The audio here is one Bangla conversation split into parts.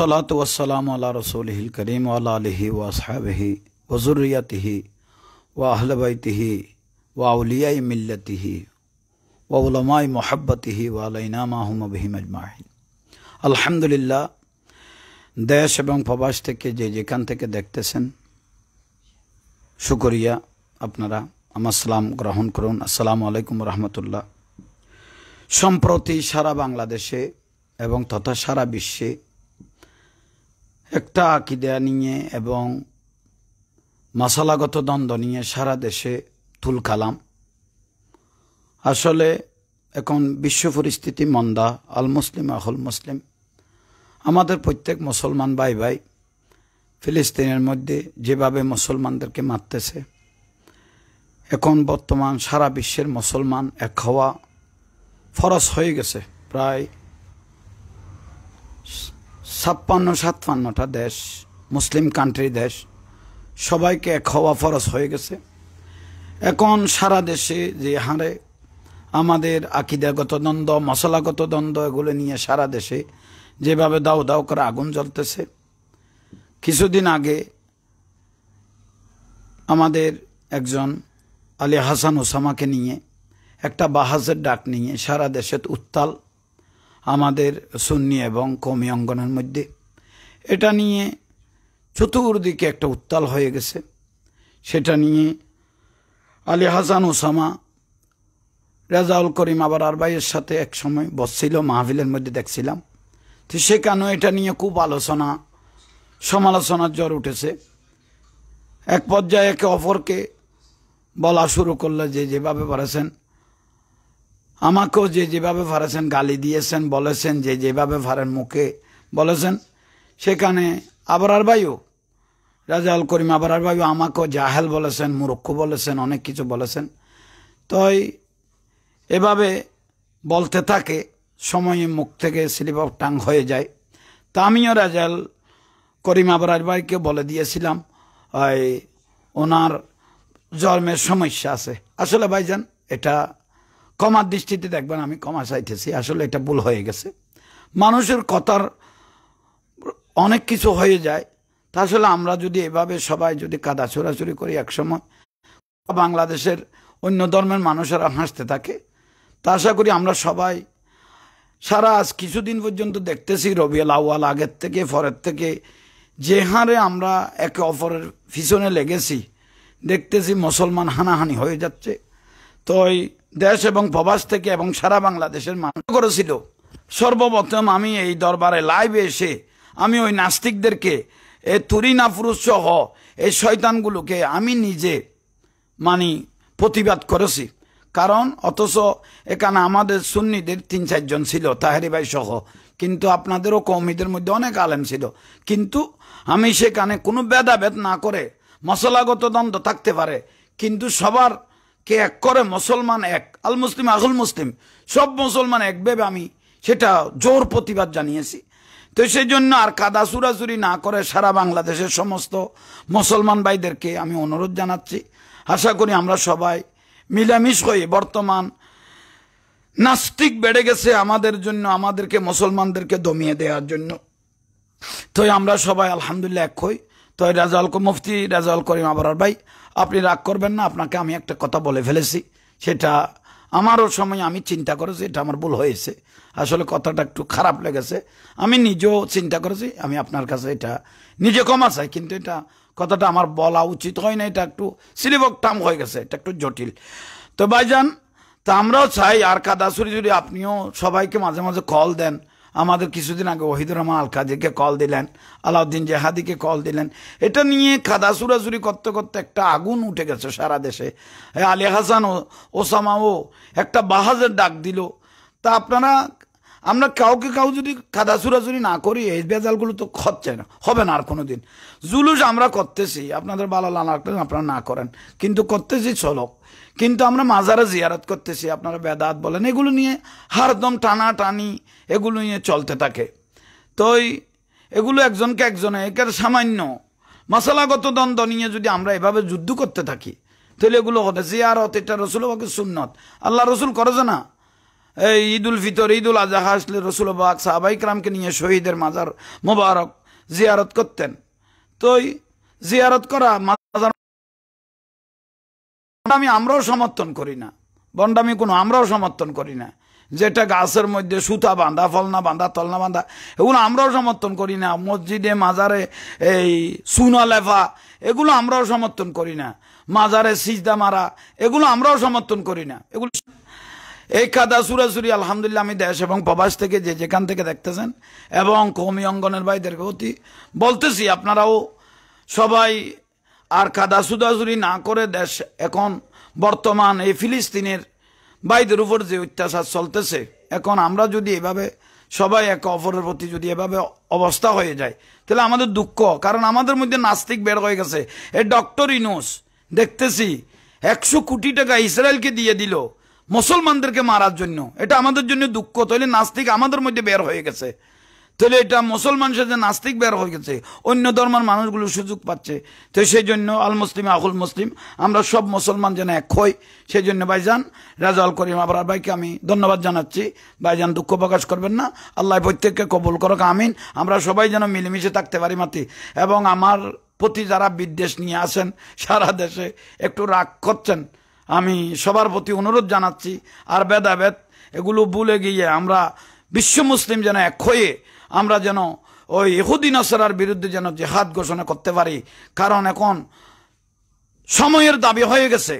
صلاة والسلام على رسوله الكريم وعلى آله وأصحابه وذريته وأهل بيته وأولياء ملته وعلماء محبته وعلينا ما هم بهم أجمعين الحمد لله দেশ এবং প্রবাস থেকে যে যেখান থেকে দেখতেছেন শুকরিয়া আপনারা আমার সালাম গ্রহণ করুন আসসালামু আলাইকুম রহমতুল্লাহ সম্প্রতি সারা বাংলাদেশে এবং তথা সারা বিশ্বে একটা আকিদা নিয়ে এবং মশালাগত দ্বন্দ্ব নিয়ে সারা দেশে তুলকালাম আসলে এখন বিশ্ব পরিস্থিতি মন্দা আল মুসলিম আহল মুসলিম আমাদের প্রত্যেক মুসলমান ভাই ভাই ফিলিস্তিনের মধ্যে যেভাবে মুসলমানদেরকে মারতেছে এখন বর্তমান সারা বিশ্বের মুসলমান এক হওয়া ফরস হয়ে গেছে প্রায় ছাপ্পান্ন সাতান্নটা দেশ মুসলিম কান্ট্রি দেশ সবাইকে এক হওয়া ফরস হয়ে গেছে এখন সারা দেশে যে হারে আমাদের আকিদাগত দ্বন্দ্ব মশলাগত দ্বন্দ্ব এগুলো নিয়ে সারা দেশে যেভাবে দাও দাও করে আগুন জ্বলতেছে কিছুদিন আগে আমাদের একজন আলী হাসান ওসামাকে নিয়ে একটা বাহাজের ডাক নিয়ে সারা দেশে উত্তাল আমাদের সুন্নি এবং কমি অঙ্গনের মধ্যে এটা নিয়ে চতুর্দিকে একটা উত্তাল হয়ে গেছে সেটা নিয়ে আলী হাসান ওসামা রেজাউল করিম আবার আর ভাইয়ের সাথে এক সময় বসছিল মাহফিলের মধ্যে দেখছিলাম তো কেন এটা নিয়ে খুব আলোচনা সমালোচনার জ্বর উঠেছে এক পর্যায়ে একে অপরকে বলা শুরু করলো যে যেভাবে পারেছেন আমাকেও যে যেভাবে পারেছেন গালি দিয়েছেন বলেছেন যে যেভাবে পারেন মুখে বলেছেন সেখানে আবরার ভাইও রাজাল করিম আবরার ভাইও আমাকেও জাহেল বলেছেন মুরক্ষ বলেছেন অনেক কিছু বলেছেন তই এভাবে বলতে থাকে সময়ে মুখ থেকে স্লিপ অফ টাং হয়ে যায় তা আমিও রাজাল করিম আবরার বাইকে বলে দিয়েছিলাম ওনার জন্মের সমস্যা আছে আসলে ভাইজান এটা কমার দৃষ্টিতে দেখবেন আমি কমা চাইতেছি আসলে এটা ভুল হয়ে গেছে মানুষের কথার অনেক কিছু হয়ে যায় তা আসলে আমরা যদি এভাবে সবাই যদি কাদা ছোড়াছুরি করি একসময় বাংলাদেশের অন্য ধর্মের মানুষেরা হাসতে থাকে তা আশা করি আমরা সবাই সারা আজ কিছুদিন পর্যন্ত দেখতেছি রবিউল আউয়াল আগের থেকে ফরের থেকে যে হারে আমরা একে অপরের পিছনে লেগেছি দেখতেছি মুসলমান হানাহানি হয়ে যাচ্ছে তো দেশ এবং প্রবাস থেকে এবং সারা বাংলাদেশের মানুষ করেছিল সর্বপ্রথম আমি এই দরবারে লাইভে এসে আমি ওই নাস্তিকদেরকে এ তুরিনা পুরুষ সহ এই শয়তানগুলোকে আমি নিজে মানি প্রতিবাদ করেছি কারণ অথচ এখানে আমাদের সুন্নিদের তিন চারজন ছিল তাহারি ভাই সহ কিন্তু আপনাদেরও কৌমিদের মধ্যে অনেক আলেম ছিল কিন্তু আমি সেখানে কোনো ভেদাভেদ না করে মশলাগত দ্বন্দ্ব থাকতে পারে কিন্তু সবার কে এক করে মুসলমান এক আল মুসলিম আহুল মুসলিম সব মুসলমান এক ভেবে আমি সেটা জোর প্রতিবাদ জানিয়েছি তো সেই জন্য আর কাদা চুরাচুরি না করে সারা বাংলাদেশের সমস্ত মুসলমান ভাইদেরকে আমি অনুরোধ জানাচ্ছি আশা করি আমরা সবাই মিলামিশ হয়ে বর্তমান নাস্তিক বেড়ে গেছে আমাদের জন্য আমাদেরকে মুসলমানদেরকে দমিয়ে দেওয়ার জন্য তো আমরা সবাই আলহামদুলিল্লাহ এক হই তো রাজাল মুফতি রাজাল করিম আবার ভাই আপনি রাগ করবেন না আপনাকে আমি একটা কথা বলে ফেলেছি সেটা আমারও সময় আমি চিন্তা করেছি এটা আমার ভুল হয়েছে আসলে কথাটা একটু খারাপ লেগেছে আমি নিজেও চিন্তা করেছি আমি আপনার কাছে এটা নিজে কমা চাই কিন্তু এটা কথাটা আমার বলা উচিত হয় না এটা একটু সিলিবক টাম হয়ে গেছে এটা একটু জটিল তো ভাইজান তা আমরাও চাই আর কাদা ছুরি যদি আপনিও সবাইকে মাঝে মাঝে কল দেন আমাদের কিছুদিন আগে ওহিদুর রহমান আল কাজিকে কল দিলেন আলাউদ্দিন জেহাদিকে কল দিলেন এটা নিয়ে খাদা সুরাসুরি করতে করতে একটা আগুন উঠে গেছে সারা দেশে আলী হাসান ও ওসামাও একটা বাহাজের ডাক দিল তা আপনারা আমরা কাউকে কাউ যদি কাদা সুরাসুরি না করি এই বেজালগুলো তো খরচে না হবে না আর কোনো দিন জুলুস আমরা করতেছি আপনাদের ভালো লাগলে আপনারা না করেন কিন্তু করতেছি চলক কিন্তু আমরা মাজারে জিয়ারত করতেছি আপনারা বেদাত বলেন এগুলো নিয়ে হারদম টানা টানি এগুলো নিয়ে চলতে থাকে তো এগুলো একজনকে একজনে একের সামান্য মশলাগত দ্বন্দ্ব নিয়ে যদি আমরা এভাবে যুদ্ধ করতে থাকি তাহলে এগুলো হবে জিয়ারত এটা রসুল সুন্নত আল্লাহ রসুল করেছে না ঈদ উল ফিতর ঈদ উল আজহা আসলে রসুলবাগ সাহাবাইকরামকে নিয়ে শহীদের মাজার মোবারক জিয়ারত করতেন তো জিয়ারত করা মাজার আমি আমরাও সমর্থন করি না বন্ডামি কোনো আমরাও সমর্থন করি না যেটা গাছের মধ্যে সুতা বাঁধা ফলনা বাঁধা তলনা বাঁধা এগুলো আমরাও সমর্থন করি না মসজিদে মাজারে এই সুনা লেফা এগুলো আমরাও সমর্থন করি না মাজারে সিজদা মারা এগুলো আমরাও সমর্থন করি না এগুলো এই কাদা সুরাসুরি আলহামদুলিল্লাহ আমি দেশ এবং প্রবাস থেকে যে যেখান থেকে দেখতেছেন এবং কৌমি অঙ্গনের ভাইদেরকে অতি বলতেছি আপনারাও সবাই আর কাদা সুদাসুরি না করে দেশ এখন বর্তমান এই ফিলিস্তিনের ভাইদের উপর যে অত্যাচার চলতেছে এখন আমরা যদি এভাবে সবাই একে অপরের প্রতি যদি এভাবে অবস্থা হয়ে যায় তাহলে আমাদের দুঃখ কারণ আমাদের মধ্যে নাস্তিক বের হয়ে গেছে এ ডক্টর ইনোস দেখতেছি একশো কোটি টাকা ইসরায়েলকে দিয়ে দিল মুসলমানদেরকে মারার জন্য এটা আমাদের জন্য দুঃখ তাহলে নাস্তিক আমাদের মধ্যে বের হয়ে গেছে তাহলে এটা মুসলমান সাথে নাস্তিক বের হয়ে গেছে অন্য ধর্মের মানুষগুলো সুযোগ পাচ্ছে তো সেই জন্য আল মুসলিম আহুল মুসলিম আমরা সব মুসলমান যেন এক হই সেই জন্য ভাইজান আল করিম আবার ভাইকে আমি ধন্যবাদ জানাচ্ছি ভাইজান দুঃখ প্রকাশ করবেন না আল্লাহ প্রত্যেককে কবুল করক আমিন আমরা সবাই যেন মিলেমিশে থাকতে পারি মাতি এবং আমার প্রতি যারা বিদ্বেষ নিয়ে আসেন সারা দেশে একটু রাগ করছেন আমি সবার প্রতি অনুরোধ জানাচ্ছি আর ভেদাভেদ এগুলো ভুলে গিয়ে আমরা বিশ্ব মুসলিম যেন এক হয়ে আমরা যেন ওই ইহুদিন নসরার বিরুদ্ধে যেন যে হাত ঘোষণা করতে পারি কারণ এখন সময়ের দাবি হয়ে গেছে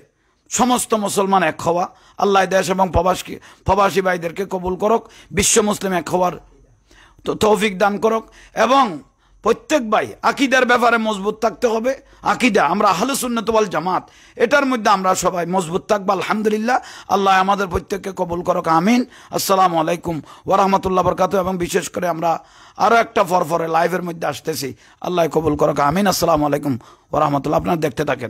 সমস্ত মুসলমান এক হওয়া আল্লাহ দেশ এবং প্রবাসী প্রবাসী ভাইদেরকে কবুল করক বিশ্ব মুসলিম এক হওয়ার তৌফিক দান করক এবং প্রত্যেক ভাই আকিদার ব্যাপারে মজবুত থাকতে হবে আকিদা আমরা আহলে সুন্নতওয়াল জামাত এটার মধ্যে আমরা সবাই মজবুত থাকবো আলহামদুলিল্লাহ আল্লাহ আমাদের প্রত্যেককে কবুল করক আমিন আসসালামু আলাইকুম ওরহমতুল্লাহ বরকাত এবং বিশেষ করে আমরা আরও একটা ফরফরে লাইভের মধ্যে আসতেছি আল্লাহ কবুল করক আমিন আসসালামু আলাইকুম ওরহমতুল্লাহ আপনারা দেখতে থাকেন